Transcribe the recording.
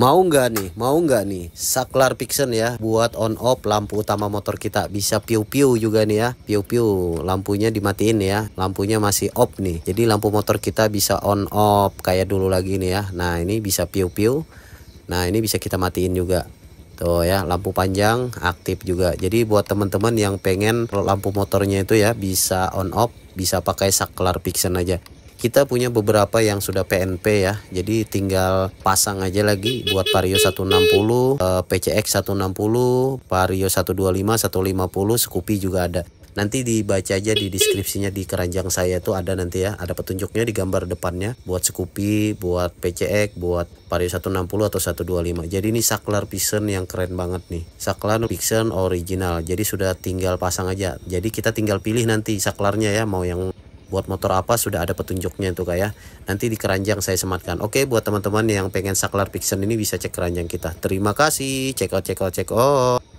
Mau nggak nih, mau nggak nih saklar fiction ya buat on off lampu utama motor kita bisa piu piu juga nih ya piu piu lampunya dimatiin ya lampunya masih off nih jadi lampu motor kita bisa on off kayak dulu lagi nih ya nah ini bisa piu piu nah ini bisa kita matiin juga tuh ya lampu panjang aktif juga jadi buat teman-teman yang pengen lampu motornya itu ya bisa on off bisa pakai saklar fiction aja kita punya beberapa yang sudah PNP ya. Jadi tinggal pasang aja lagi buat Vario 160, PCX 160, Vario 125, 150, Scoopy juga ada. Nanti dibaca aja di deskripsinya di keranjang saya itu ada nanti ya. Ada petunjuknya di gambar depannya buat Scoopy, buat PCX, buat Vario 160 atau 125. Jadi ini saklar Vision yang keren banget nih. Saklar Vision original. Jadi sudah tinggal pasang aja. Jadi kita tinggal pilih nanti saklarnya ya mau yang buat motor apa sudah ada petunjuknya itu kayak ya. nanti di keranjang saya sematkan oke buat teman-teman yang pengen saklar fiction ini bisa cek keranjang kita terima kasih check out check out check out